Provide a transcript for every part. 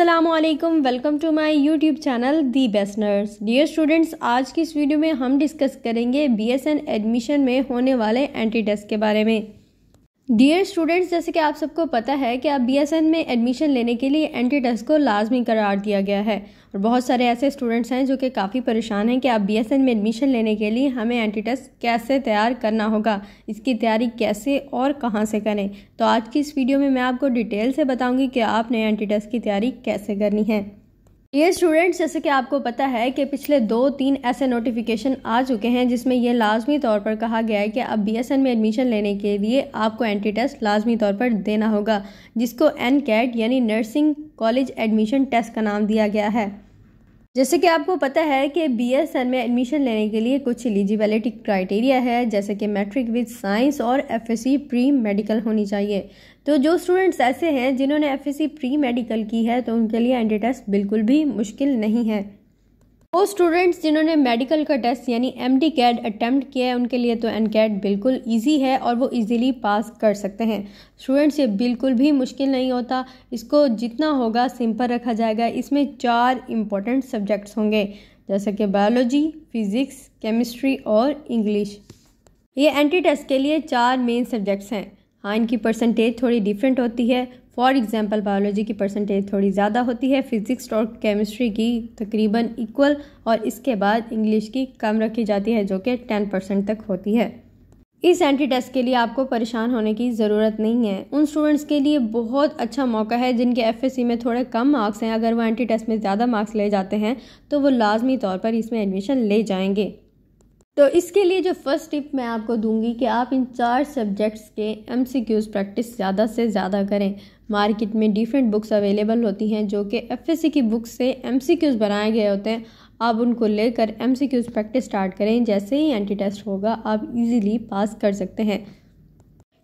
अल्लाम welcome to my YouTube channel the best nurse dear students आज की इस वीडियो में हम डिस्कस करेंगे बीएसएन एडमिशन में होने वाले एंटी टेस्ट के बारे में डियर स्टूडेंट्स जैसे कि आप सबको पता है कि अब बी में एडमिशन लेने के लिए एंटी टेस्ट को लाजमी करार दिया गया है और बहुत सारे ऐसे स्टूडेंट्स हैं जो कि काफ़ी परेशान हैं कि अब बी में एडमिशन लेने के लिए हमें एंटी टेस्ट कैसे तैयार करना होगा इसकी तैयारी कैसे और कहाँ से करें तो आज की इस वीडियो में मैं आपको डिटेल से बताऊँगी कि आपने एंटी टेस्ट की तैयारी कैसे करनी है ये स्टूडेंट्स जैसे कि आपको पता है कि पिछले दो तीन ऐसे नोटिफिकेशन आ चुके हैं जिसमें यह लाजमी तौर पर कहा गया है कि अब बी में एडमिशन लेने के लिए आपको एंटी टेस्ट लाजमी तौर पर देना होगा जिसको एन कैट यानी नर्सिंग कॉलेज एडमिशन टेस्ट का नाम दिया गया है जैसे कि आपको पता है कि बीएसएन में एडमिशन लेने के लिए कुछ एलिजिबिलिटी क्राइटेरिया है जैसे कि मैट्रिक विद साइंस और एफएससी प्री मेडिकल होनी चाहिए तो जो स्टूडेंट्स ऐसे हैं जिन्होंने एफएससी प्री मेडिकल की है तो उनके लिए एंडी टेस्ट बिल्कुल भी मुश्किल नहीं है वो स्टूडेंट्स जिन्होंने मेडिकल का टेस्ट यानी एम डी कैड अटैम्प्ट किया है उनके लिए तो एन कैड बिल्कुल ईजी है और वो ईजीली पास कर सकते हैं स्टूडेंट्स ये बिल्कुल भी मुश्किल नहीं होता इसको जितना होगा सिंपल रखा जाएगा इसमें चार इम्पोर्टेंट सब्जेक्ट्स होंगे जैसे कि बायोलॉजी फिज़िक्स केमिस्ट्री और इंग्लिश ये एंटी टेस्ट के लिए चार मेन सब्जेक्ट्स हैं हाँ इनकी परसेंटेज थोड़ी डिफरेंट होती है फॉर एग्ज़ाम्पल बायोलॉजी की परसेंटेज थोड़ी ज़्यादा होती है फिज़िक्स और केमिस्ट्री की तकरीबन इक्वल और इसके बाद इंग्लिश की कम रखी जाती है जो कि टेन परसेंट तक होती है इस एंट्री टेस्ट के लिए आपको परेशान होने की ज़रूरत नहीं है उन स्टूडेंट्स के लिए बहुत अच्छा मौका है जिनके एफएससी में थोड़े कम मार्क्स हैं अगर वो एंट्री टेस्ट में ज़्यादा मार्क्स ले जाते हैं तो वो लाजमी तौर पर इसमें एडमिशन ले जाएंगे तो इसके लिए जो फर्स्ट टिप मैं आपको दूंगी कि आप इन चार सब्जेक्ट्स के एमसीक्यूज प्रैक्टिस ज़्यादा से ज़्यादा करें मार्केट में डिफरेंट बुक्स अवेलेबल होती हैं जो कि एफएससी की बुक से एमसीक्यूज बनाए गए होते हैं आप उनको लेकर एमसीक्यूज प्रैक्टिस स्टार्ट करें जैसे ही एंटी टेस्ट होगा आप इजीली पास कर सकते हैं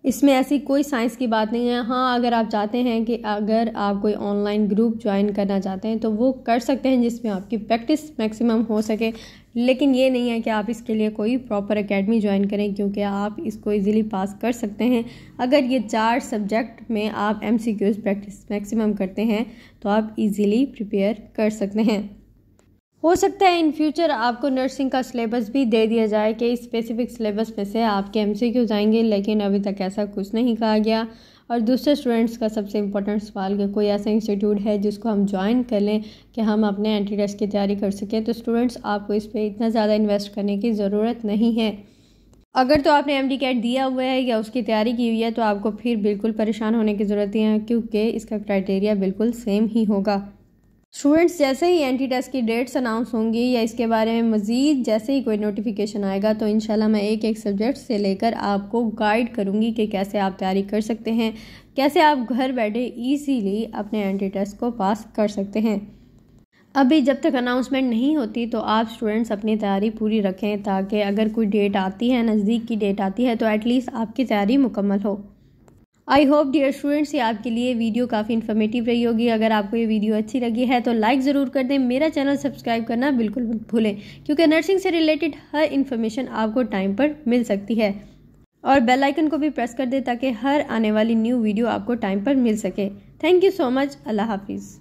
इसमें ऐसी कोई साइंस की बात नहीं है हाँ अगर आप चाहते हैं कि अगर आप कोई ऑनलाइन ग्रुप ज्वाइन करना चाहते हैं तो वो कर सकते हैं जिसमें आपकी प्रैक्टिस मैक्सिमम हो सके लेकिन ये नहीं है कि आप इसके लिए कोई प्रॉपर एकेडमी ज्वाइन करें क्योंकि आप इसको इजीली पास कर सकते हैं अगर ये चार सब्जेक्ट में आप एम प्रैक्टिस मैक्सिमम करते हैं तो आप इजीली प्रिपेयर कर सकते हैं हो सकता है इन फ्यूचर आपको नर्सिंग का सिलेबस भी दे दिया जाए कि इस स्पेसिफिक सिलेबस में से आपके एम सी क्यों जाएंगे लेकिन अभी तक ऐसा कुछ नहीं कहा गया और दूसरे स्टूडेंट्स का सबसे इम्पोर्टेंट सवाल कि कोई ऐसा इंस्टीट्यूट है जिसको हम ज्वाइन कर लें कि हम अपने एंट्री टेस्ट की तैयारी कर सकें तो स्टूडेंट्स आपको इस पर इतना ज़्यादा इन्वेस्ट करने की ज़रूरत नहीं है अगर तो आपने एम डी कैट दिया हुआ है या उसकी तैयारी की हुई है तो आपको फिर बिल्कुल परेशान होने की ज़रूरत नहीं है क्योंकि इसका क्राइटेरिया बिल्कुल सेम ही होगा स्टूडेंट्स जैसे ही एन टी टेस्ट की डेट्स अनाउंस होंगी या इसके बारे में मज़ीद जैसे ही कोई नोटिफिकेशन आएगा तो इन मैं एक एक सब्जेक्ट से लेकर आपको गाइड करूँगी कि कैसे आप तैयारी कर सकते हैं कैसे आप घर बैठे ईजीली अपने एन टी टेस्ट को पास कर सकते हैं अभी जब तक अनाउंसमेंट नहीं होती तो आप स्टूडेंट्स अपनी तैयारी पूरी रखें ताकि अगर कोई डेट आती है नज़दीक की डेट आती है तो एटलीस्ट आपकी तैयारी मुकम्मल हो आई होप डियर स्टूडेंट्स ये आपके लिए वीडियो काफ़ी इन्फॉर्मेटिव रही होगी अगर आपको ये वीडियो अच्छी लगी है तो लाइक ज़रूर कर दें मेरा चैनल सब्सक्राइब करना बिल्कुल मत भूलें क्योंकि नर्सिंग से रिलेटेड हर इन्फॉर्मेशन आपको टाइम पर मिल सकती है और बेल आइकन को भी प्रेस कर दें ताकि हर आने वाली न्यू वीडियो आपको टाइम पर मिल सके थैंक यू सो मच अल्लाह हाफिज़